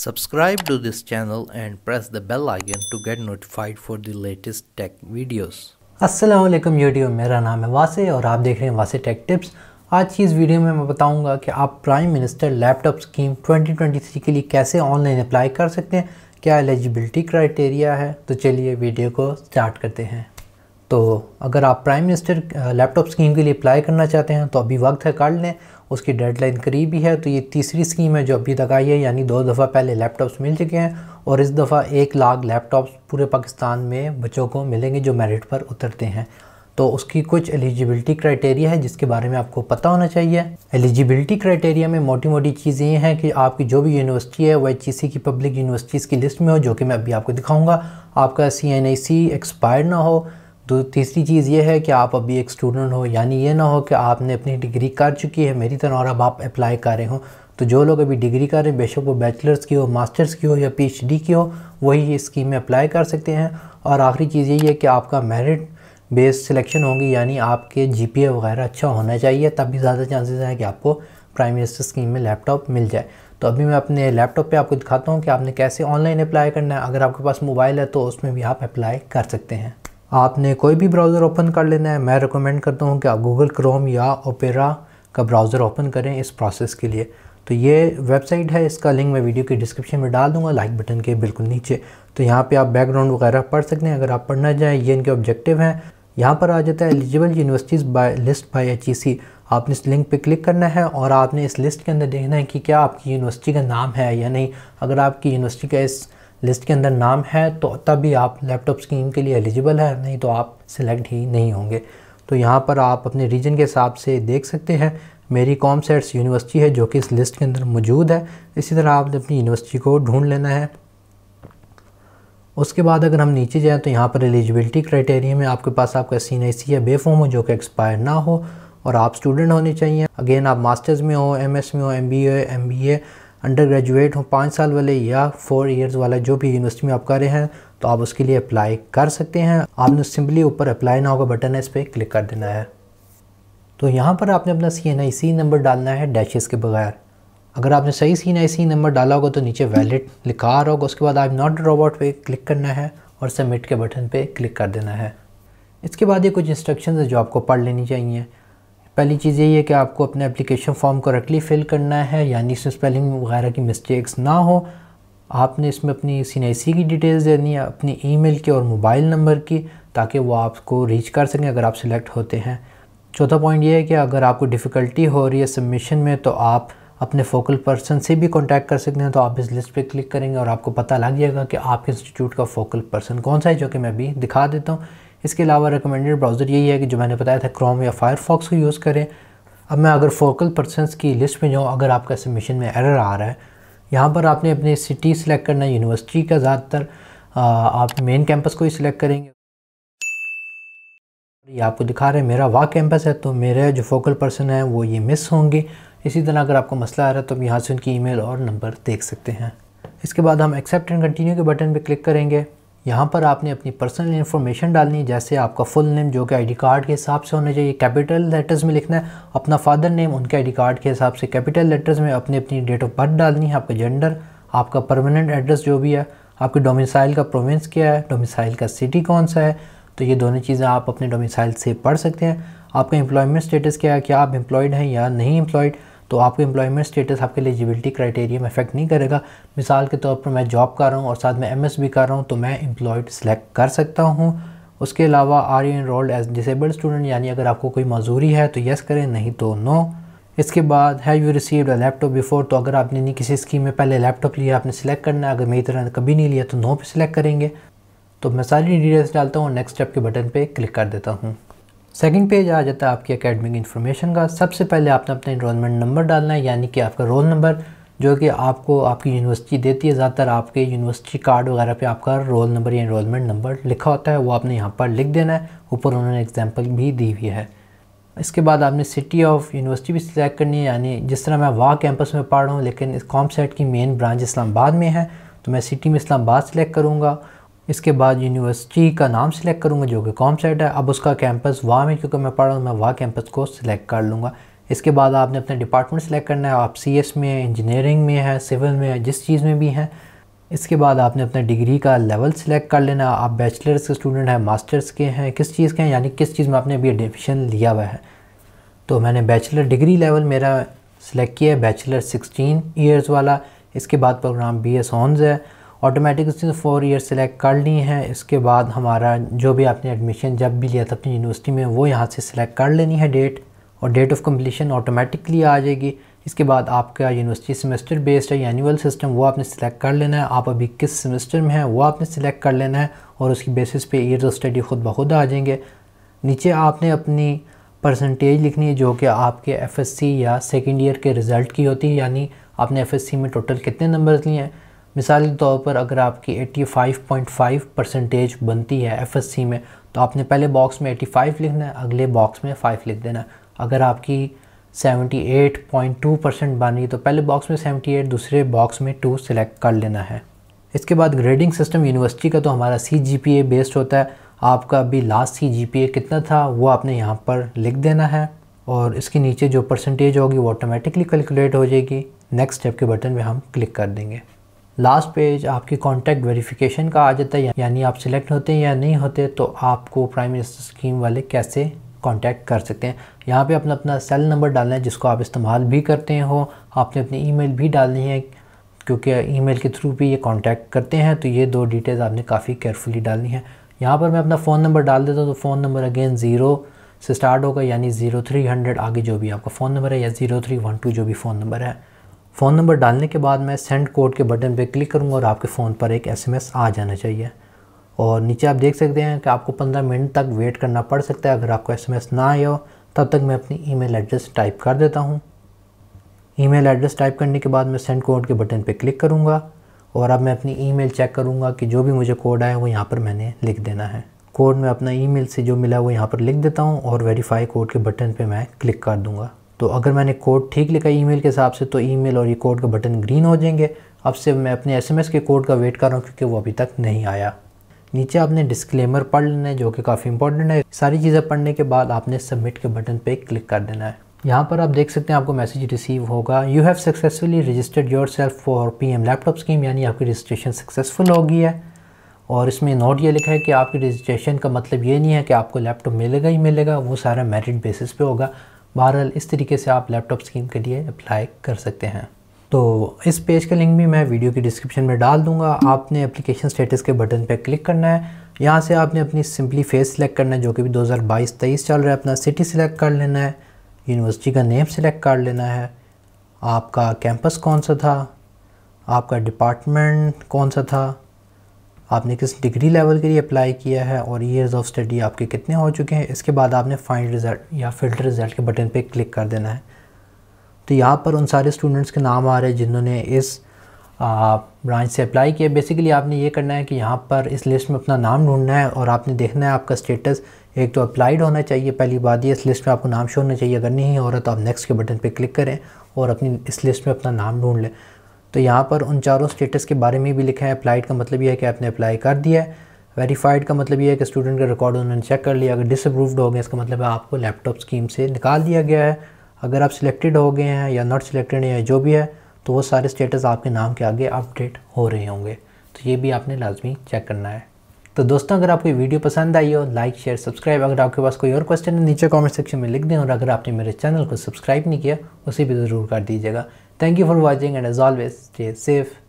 Subscribe to this channel and press the bell icon to get notified for the latest tech videos. Aslam YouTube मेरा नाम है वासे और आप देख रहे हैं वासे टेक टिप्स आज की इस वीडियो में मैं बताऊंगा कि आप प्राइम मिनिस्टर लैपटॉप स्कीम 2023 के लिए कैसे ऑनलाइन अप्लाई कर सकते हैं क्या एलिजिबिलिटी क्राइटेरिया है तो चलिए वीडियो को स्टार्ट करते हैं तो अगर आप प्राइम मिनिस्टर लैपटॉप स्कीम के लिए अप्लाई करना चाहते हैं तो अभी वक्त है कर लें उसकी डेडलाइन करीब ही है तो ये तीसरी स्कीम है जो अभी तक आई है यानी दो दफ़ा पहले लैपटॉप्स मिल चुके हैं और इस दफ़ा एक लाख लैपटॉप्स पूरे पाकिस्तान में बच्चों को मिलेंगे जो मेरिट पर उतरते हैं तो उसकी कुछ एलिजिबिलिटी क्राइटेरिया है जिसके बारे में आपको पता होना चाहिए एलिजिबिलिटी क्राइटेरिया में मोटी मोटी चीज़ ये हैं कि आपकी जो भी यूनिवर्सिटी है वह एच e की पब्लिक यूनिवर्सिटीज़ की लिस्ट में हो जो कि मैं अभी आपको दिखाऊँगा आपका सी एन एक्सपायर ना हो तो तीसरी चीज़ ये है कि आप अभी एक स्टूडेंट हो यानी ये ना हो कि आपने अपनी डिग्री कर चुकी है मेरी तरह और अब आप अप्लाई कर रहे हो तो जो लोग अभी डिग्री कर रहे हैं बेशक वो बैचलर्स की हो मास्टर्स की हो या पीएचडी की हो वही स्कीम में अप्लाई कर सकते हैं और आखिरी चीज़ यही है कि आपका मेरिट बेस्ड सिलेक्शन होगी यानी आपके जी वगैरह अच्छा होना चाहिए तभी ज़्यादा चांसेज़ हैं कि आपको प्राइम मिनिस्टर स्कीम में लैपटॉप मिल जाए तो अभी मैं अपने लैपटॉप पर आपको दिखाता हूँ कि आपने कैसे ऑनलाइन अप्लाई करना है अगर आपके पास मोबाइल है तो उसमें भी आप अप्लाई कर सकते हैं आपने कोई भी ब्राउज़र ओपन कर लेना है मैं रिकमेंड करता हूँ कि आप गूगल क्रोम या ओपेरा का ब्राउज़र ओपन करें इस प्रोसेस के लिए तो ये वेबसाइट है इसका लिंक मैं वीडियो के डिस्क्रिप्शन में डाल दूँगा लाइक बटन के बिल्कुल नीचे तो यहाँ पे आप बैकग्राउंड वगैरह पढ़ सकते हैं अगर आप पढ़ना चाहें ये इनके ऑब्जेक्टिव हैं यहाँ पर आ जाता है eligible universities by list by H आपने इस लिंक पे क्लिक करना है और आपने इस लिस्ट के अंदर देखना है कि क्या आपकी यूनिवर्सिटी का नाम है या नहीं अगर आपकी यूनिवर्सिटी का इस लिस्ट के अंदर नाम है तो तभी आप लैपटॉप स्कीम के लिए एलिजिबल है नहीं तो आप सिलेक्ट ही नहीं होंगे तो यहाँ पर आप अपने रीजन के हिसाब से देख सकते हैं मेरी कॉम सेट्स यूनिवर्सिटी है जो कि इस लिस्ट के अंदर मौजूद है इसी तरह आपने अपनी यूनिवर्सिटी को ढूंढ लेना है उसके बाद अगर हम नीचे जाएँ तो यहाँ पर एलिजिबिलिटी क्राइटेरिया में आपके पास आपका सी आई सी या बेफॉर्म हो जो कि एक्सपायर ना हो और आप स्टूडेंट होने चाहिए अगेन आप मास्टर्स में हो एम एस में हो M B A M B A undergraduate हो पाँच साल वाले या फोर इयर्स वाला जो भी यूनिवर्सिटी में आप कर रहे हैं तो आप उसके लिए अप्लाई कर सकते हैं आपने सिंपली ऊपर अप्लाई ना होगा बटन है इस पर क्लिक कर देना है तो यहाँ पर आपने अपना सी एन आई सी नंबर डालना है डैशेज़ के बगैर अगर आपने सही सी एन आई सी नंबर डाला होगा तो नीचे वैलिड लिखा आ रहा होगा उसके बाद आप नॉट रोबोट पे क्लिक करना है और सबमिट के बटन पे क्लिक कर देना है इसके बाद ये कुछ इंस्ट्रक्शंस है जो आपको पढ़ लेनी चाहिए पहली चीज़ यही है कि आपको अपने एप्लीकेशन फॉर्म करेक्टली फिल करना है यानी इसमें स्पेलिंग वगैरह की मिस्टेक्स ना हो आपने इसमें अपनी सी की डिटेल्स देनी है अपनी ईमेल की और मोबाइल नंबर की ताकि वो आपको रीच कर सकें अगर आप सिलेक्ट होते हैं चौथा पॉइंट ये है कि अगर आपको डिफ़िकल्टी हो रही है सबमिशन में तो आप अपने फोकल पर्सन से भी कांटेक्ट कर सकते हैं तो आप इस लिस्ट पे क्लिक करेंगे और आपको पता लग जाएगा कि आपके इंस्टीट्यूट का फोकल पर्सन कौन सा है जो कि मैं अभी दिखा देता हूँ इसके अलावा रिकमेंडेड ब्राउज़र यही है कि जो मैंने बताया था क्रोम या फायरफॉक्स को यूज़ करें अब मैं अगर फोकल पर्सनस की लिस्ट में जाऊँ अगर आपका सबमिशन में एरर आ रहा है यहाँ पर आपने अपने सिटी सेलेक्ट करना यूनिवर्सिटी का ज़्यादातर आप मेन कैंपस को ही सिलेक्ट करेंगे ये आपको दिखा रहे हैं मेरा वाह कैंपस है तो मेरे जो फोकल पर्सन है वो ये मिस होंगे इसी तरह अगर आपको मसला आ रहा है तो आप यहाँ से उनकी ईमेल और नंबर देख सकते हैं इसके बाद हम एक्सेप्ट एंड कंटिन्यू के बटन पर क्लिक करेंगे यहाँ पर आपने अपनी पर्सनल इन्फॉर्मेशन डालनी है जैसे आपका फुल नेम जो कि आईडी कार्ड के हिसाब से होना चाहिए कैपिटल लेटर्स में लिखना है अपना फादर नेम उनके आईडी कार्ड के हिसाब से कैपिटल लेटर्स में अपनी अपनी डेट ऑफ बर्थ डालनी है आपका जेंडर आपका परमानेंट एड्रेस जो भी है आपके डोमिसाइल का प्रोविंस क्या है डोमिसाइल का सिटी कौन सा है तो ये दोनों चीज़ें आप अपने डोमिसाइल से पढ़ सकते हैं आपका एम्प्लॉयमेंट स्टेटस क्या है क्या आप एम्प्लॉयड हैं या नहीं एम्प्लॉयड तो आपके एम्प्लॉयमेंट स्टेटस आपके एलिजिबिलिटी क्राइटेरिया में इफेक्ट नहीं करेगा मिसाल के तौर पर मैं जॉब कर रहा हूँ और साथ में एम भी कर रहा हूँ तो मैं एम्प्लॉयड सेलेक्ट कर सकता हूँ उसके अलावा are you enrolled as disabled student यानी अगर आपको कोई मजूरी है तो येस करें नहीं तो नो इसके बाद have you received a laptop before तो अगर आपने नहीं किसी स्कीम में पहले लैपटॉप लिया आपने सेलेक्ट करना है अगर मेरी तरह कभी नहीं लिया तो नो पे सेलेक्ट करेंगे तो मैं सारी डिटेल्स डालता हूँ नेक्स्ट स्टेप के बटन पे क्लिक कर देता हूँ सेकंड पेज आ जाता है आपकी एकेडमिक इन्फॉर्मेशन का सबसे पहले आपने अपना इनरोलमेंट नंबर डालना है यानी कि आपका रोल नंबर जो कि आपको आपकी यूनिवर्सिटी देती है ज़्यादातर आपके यूनिवर्सिटी कार्ड वगैरह पे आपका रोल नंबर या इनरोलमेंट नंबर लिखा होता है वो आपने यहाँ पर लिख देना है ऊपर उन्होंने एग्जाम्पल भी दी हुई है इसके बाद आपने सिटी ऑफ यूनिवर्सिटी भी सिलेक्ट करनी है यानी जिस तरह मैं वाह कैंपस में पढ़ रहा हूँ लेकिन इस कॉम सेट की मेन ब्रांच इस्लामाबाद में है तो मैं सिटी में इस्लामाबाद सेलेक्ट करूँगा इसके बाद यूनिवर्सिटी का नाम सिलेक्ट करूँगा जो कि कॉम सेट है अब उसका कैंपस वाह में क्योंकि मैं पढ़ रहा हूँ मैं वाह कैंपस को सिलेक्ट कर लूँगा इसके बाद आपने अपने डिपार्टमेंट सेलेक्ट करना है आप सी एस में इंजीनियरिंग में है सिविल में है जिस चीज़ में भी हैं इसके बाद आपने अपने डिग्री का लेवल सेलेक्ट कर लेना आप बैचलर्स के स्टूडेंट हैं मास्टर्स के हैं किस चीज़ के हैं यानी किस चीज़ में आपने अभी एडमिशन लिया हुआ है तो मैंने बैचलर डिग्री लेवल मेरा सिलेक्ट किया है बैचलर सिक्सटीन ईयर्स वाला इसके बाद प्रोग्राम बी एस ऑनज है ऑटोमेटिक उसने फ़ोर ईयर सेलेक्ट कर ली है इसके बाद हमारा जो भी आपने एडमिशन जब भी लिया था अपनी यूनिवर्सिटी में वो यहाँ से सिलेक्ट कर लेनी है डेट और डेट ऑफ कम्पलीशन ऑटोमेटिकली आ जाएगी इसके बाद आपका यूनिवर्सिटी सेमेस्टर बेस्ड है एनुअल सिस्टम वो आपने सेलेक्ट कर लेना है आप अभी किस सेमेस्टर में हैं वो आपने सेलेक्ट कर लेना है और उसकी बेसिस पे ईयर ऑफ स्टडी खुद ब खुद आ जाएंगे नीचे आपने अपनी परसेंटेज लिखनी है जो कि आपके एफएससी या सेकेंड ईयर के रिज़ल्ट की होती है यानी आपने एफएससी में टोटल कितने नंबर्स लिए हैं मिसाल के तौर पर अगर आपकी 85.5 परसेंटेज बनती है एफएससी में तो आपने पहले बॉक्स में 85 लिखना है अगले बॉक्स में 5 लिख देना है अगर आपकी 78.2 परसेंट बनी तो पहले बॉक्स में 78 दूसरे बॉक्स में 2 सिलेक्ट कर लेना है इसके बाद ग्रेडिंग सिस्टम यूनिवर्सिटी का तो हमारा सी जी बेस्ड होता है आपका अभी लास्ट सी जी कितना था वो आपने यहाँ पर लिख देना है और इसके नीचे जो परसेंटेज होगी वो ऑटोमेटिकली कैलकुलेट हो जाएगी नेक्स्ट स्टेप के बटन पे हम क्लिक कर देंगे लास्ट पेज आपकी कॉन्टैक्ट वेरिफिकेशन का आ जाता है यानी आप सिलेक्ट होते हैं या नहीं होते तो आपको प्राइम मिनिस्टर स्कीम वाले कैसे कॉन्टैक्ट कर सकते हैं यहाँ पे अपना अपना सेल नंबर डालना है जिसको आप इस्तेमाल भी करते हो आपने अपनी ईमेल भी डालनी है क्योंकि ईमेल के थ्रू भी ये कॉन्टैक्ट करते हैं तो ये दो डिटेल्स आपने काफ़ी केयरफुली डालनी है यहाँ पर मैं अपना फ़ोन नंबर डाल देता हूँ तो फ़ोन नंबर अगेन ज़ीरो से स्टार्ट होगा यानी ज़ीरो थ्री हंड्रेड आगे जो भी आपका फ़ोन नंबर है या ज़ीरो थ्री वन टू जो भी फ़ोन नंबर है फ़ोन नंबर डालने के बाद मैं सेंड कोड के बटन पर क्लिक करूँगा और आपके फ़ोन पर एक एस आ जाना चाहिए और नीचे आप देख सकते हैं कि आपको 15 मिनट तक वेट करना पड़ सकता है अगर आपको एसएमएस ना आया हो तब तक मैं अपनी ईमेल एड्रेस टाइप कर देता हूँ ईमेल एड्रेस टाइप करने के बाद मैं सेंड कोड के बटन पर क्लिक करूँगा और अब मैं अपनी मेल चेक करूँगा कि जो भी मुझे कोड आया वो यहाँ पर मैंने लिख देना है कोड में अपना ईमेल से जो मिला वो यहाँ पर लिख देता हूँ और वेरीफाई कोड के बटन पर मैं क्लिक कर दूँगा तो अगर मैंने कोड ठीक लिखा ईमेल के हिसाब से तो ईमेल और ये कोड का बटन ग्रीन हो जाएंगे अब से मैं अपने एसएमएस के कोड का वेट कर रहा हूँ क्योंकि वो अभी तक नहीं आया नीचे आपने डिस्क्लेमर पढ़ लेना है जो कि काफ़ी इंपॉर्टेंट है सारी चीज़ें पढ़ने के बाद आपने सबमिट के बटन पर क्लिक कर देना है यहाँ पर आप देख सकते हैं आपको मैसेज रिसीव होगा you have successfully registered yourself for P M laptop scheme यानी आपकी रजिस्ट्रेशन सक्सेसफुल हो गई है और इसमें नोट ये लिखा है कि आपकी रजिस्ट्रेशन का मतलब ये नहीं है कि आपको लैपटॉप मिलेगा ही मिलेगा वो सारा मेरिट बेसिस पे होगा बहरहाल इस तरीके से आप लैपटॉप स्कीम के लिए अप्लाई कर सकते हैं तो इस पेज का लिंक भी मैं वीडियो की डिस्क्रिप्शन में डाल दूंगा आपने एप्लीकेशन स्टेटस के बटन पर क्लिक करना है यहाँ से आपने अपनी सिंपली फेस सिलेक्ट करना है जो कि भी 2022-23 चल रहा है अपना सिटी सिलेक्ट कर लेना है यूनिवर्सिटी का नेम सिलेक्ट कर लेना है आपका कैंपस कौन सा था आपका डिपार्टमेंट कौन सा था आपने किस डिग्री लेवल के लिए अप्लाई किया है और ईयर्स ऑफ स्टडी आपके कितने हो चुके हैं इसके बाद आपने फाइंड रिज़ल्ट या फिल्टर रिज़ल्ट के बटन पे क्लिक कर देना है तो यहाँ पर उन सारे स्टूडेंट्स के नाम आ रहे हैं जिन्होंने इस ब्रांच से अप्लाई किया बेसिकली आपने ये करना है कि यहाँ पर इस लिस्ट में अपना नाम ढूंढना है और आपने देखना है आपका स्टेटस एक तो अप्लाइड होना चाहिए पहली बात ये इस लिस्ट में आपको नाम शो होना चाहिए अगर नहीं हो रहा तो आप नेक्स्ट के बटन पर क्लिक करें और अपनी इस लिस्ट में अपना नाम ढूंढ लें तो यहाँ पर उन चारों स्टेटस के बारे में भी लिखा है अप्लाइड का मतलब यह है कि आपने अप्लाई कर दिया है वेरीफाइड का मतलब ये है कि स्टूडेंट का रिकॉर्ड उन्होंने चेक कर लिया अगर डिसअप्रूव्ड हो गए इसका मतलब है आपको लैपटॉप स्कीम से निकाल दिया गया है अगर आप सिलेक्टेड हो गए हैं या नॉट सिलेक्टेड हैं या जो भी है तो वो सारे स्टेटस आपके नाम के आगे अपडेट हो रहे होंगे तो ये भी आपने लाजमी चेक करना है तो दोस्तों अगर आपको वीडियो पसंद आई हो लाइक शेयर सब्सक्राइब अगर आपके पास कोई और क्वेश्चन है नीचे कमेंट सेक्शन में लिख दें और अगर आपने मेरे चैनल को सब्सक्राइब नहीं किया उसे भी ज़रूर कर दीजिएगा Thank you for watching and as always, stay safe,